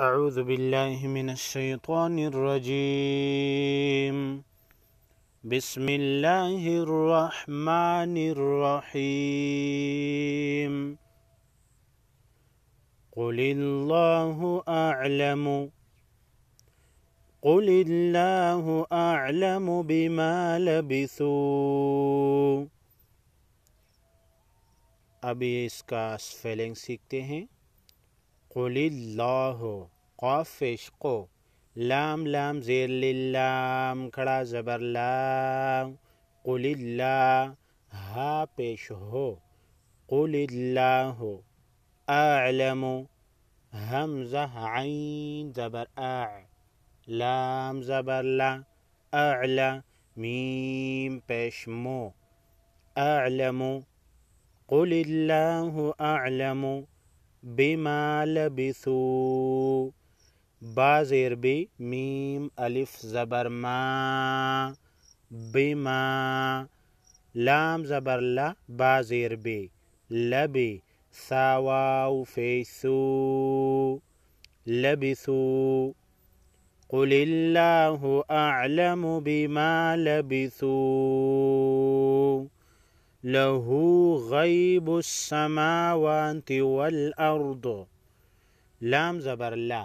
أعوذ بالله من الشيطان الرجيم بسم الله الرحمن الرحيم قل الله أعلم قل الله أعلم بما لبثوا أبي إسكاس स्पेलिंग قل الله قاف عشقو لام لام زیر للام کھڑا زبر لام قل الله ها پیش ہو قل الله اعلم همزه عين زبر اع لام زبر لا اعلى ميم پیش مو اعلم قل الله اعلم بما لبثوا بازير بي ميم الف زبر ما بما لام زبر لا بازير بي لبي ثاواو فيثو لبثوا قل الله أعلم بما لبثوا له غیب السماوات والارض لام زبر لا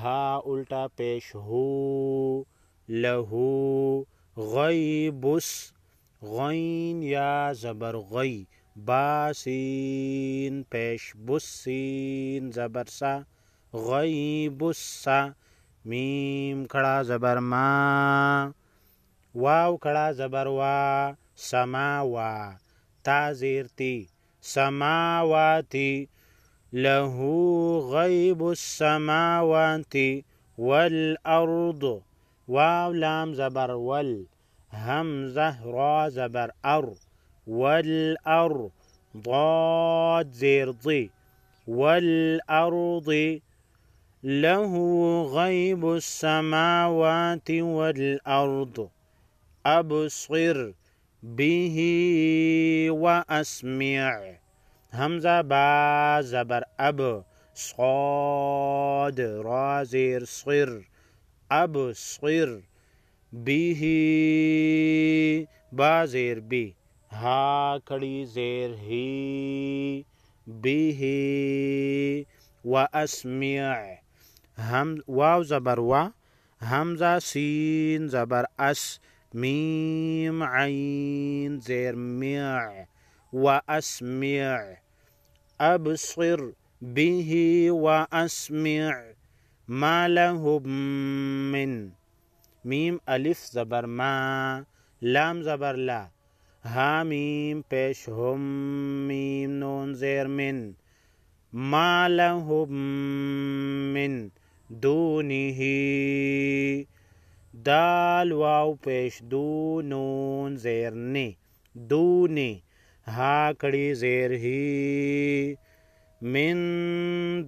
ها الٹا پیش هو له غیب غین یا زبر غی باسین پیش بسین زبر سا غیب السا میم کھڑا زبر ما واو کړه زبر وا سما وا تا زیر تی سماواتی له غیب السماوات والارض واو لام زبر وال همزه را زبر ار والأر ضاد زير ضي والأرض له غيب السماوات والأرض أبصر به وأسمع همزة با زبر أب صاد را صغر صر أبصر به با بي ها کړي زير هي به وأسمع هم واو زبر وا همزه سين زبر اس ميم عين زير مع وأسمع أبصر به وأسمع ما لهم من ميم ألف زبر ما لام زبر لا ها ميم پیش هم ميم نون زير من ما لهم من دونه दाल वाव पेश दू नून जेर ने दू ने हा कड़ी जेर ही मिन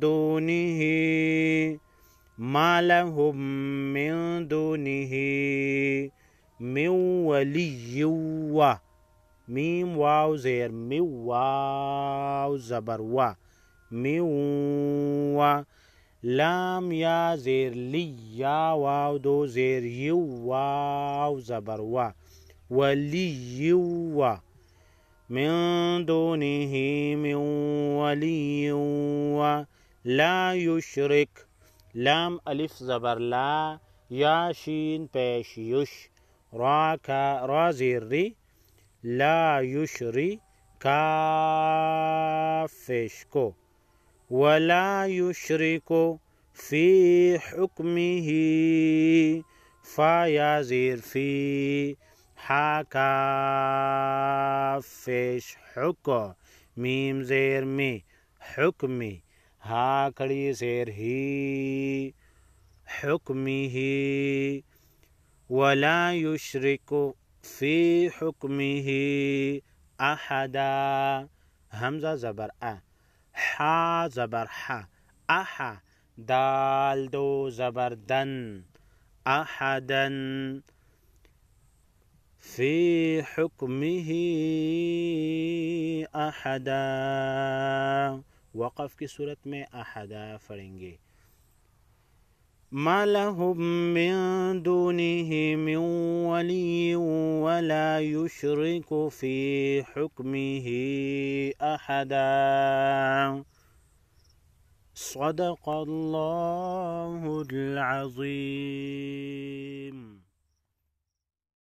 दूनी ही मालहुम मिन दूनी ही अली युवा मीम वाव जेर वाव जबर वा वा لام يا زير لي يا واو دو زير يو واو زبر وا ولي يو من دونه من ولي وا لا يشرك لام ألف زبر لا يا شين بيش يش را كا را زير ري لا يشري كافشكو ولا يشرك في حكمه فيزير في حكا فيش حكا ميم زير مي حكمي هاكري زير هي حكمه ولا يشرك في حكمه أحدا همزة زبر أ زبر ح اح دال دو زبر دن أحدا في حكمه أحدا وقف کی صورت میں احدا فریں ما لهم من دونه من ولي ولا يشرك في حكمه احدا صدق الله العظيم